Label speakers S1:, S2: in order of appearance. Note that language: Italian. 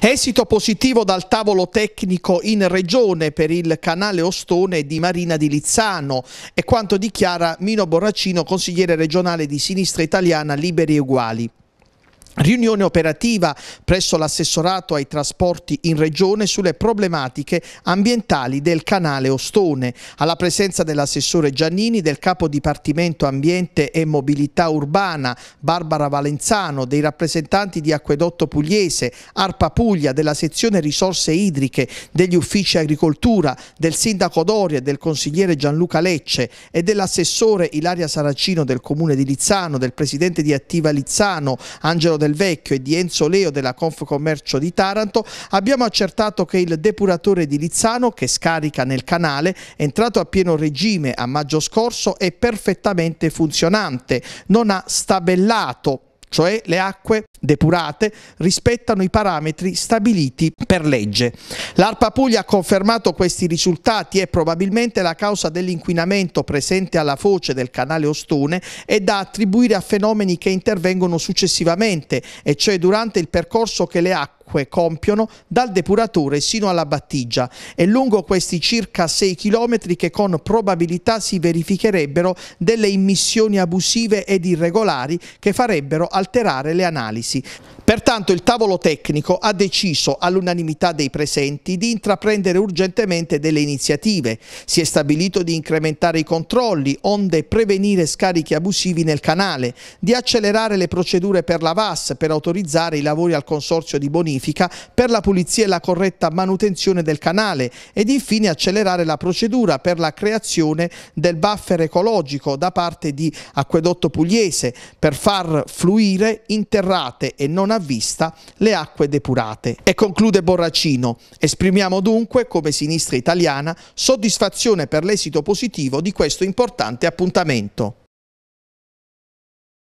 S1: Esito positivo dal tavolo tecnico in regione per il canale Ostone di Marina di Lizzano e quanto dichiara Mino Borracino, consigliere regionale di Sinistra Italiana Liberi e Uguali. Riunione operativa presso l'assessorato ai trasporti in regione sulle problematiche ambientali del canale Ostone. Alla presenza dell'assessore Giannini, del capo dipartimento ambiente e mobilità urbana Barbara Valenzano, dei rappresentanti di Acquedotto Pugliese, Arpa Puglia, della sezione risorse idriche, degli uffici agricoltura, del sindaco Doria, del consigliere Gianluca Lecce e dell'assessore Ilaria Saracino del comune di Lizzano, del presidente di Attiva Lizzano, Angelo Del del Vecchio e di Enzo Leo della Confcommercio di Taranto, abbiamo accertato che il depuratore di Lizzano, che scarica nel canale, entrato a pieno regime a maggio scorso, è perfettamente funzionante, non ha stabellato cioè le acque depurate, rispettano i parametri stabiliti per legge. L'ARPA Puglia ha confermato questi risultati e probabilmente la causa dell'inquinamento presente alla foce del canale Ostone è da attribuire a fenomeni che intervengono successivamente, e cioè durante il percorso che le acque acque compiono dal depuratore sino alla battigia È lungo questi circa 6 km che con probabilità si verificherebbero delle immissioni abusive ed irregolari che farebbero alterare le analisi. Pertanto il tavolo tecnico ha deciso all'unanimità dei presenti di intraprendere urgentemente delle iniziative. Si è stabilito di incrementare i controlli onde prevenire scarichi abusivi nel canale, di accelerare le procedure per la VAS per autorizzare i lavori al consorzio di bonifica per la pulizia e la corretta manutenzione del canale ed infine accelerare la procedura per la creazione del buffer ecologico da parte di Acquedotto Pugliese per far fluire interrate e non avviate a vista le acque depurate. E conclude Borracino, esprimiamo dunque come sinistra italiana soddisfazione per l'esito positivo di questo importante appuntamento.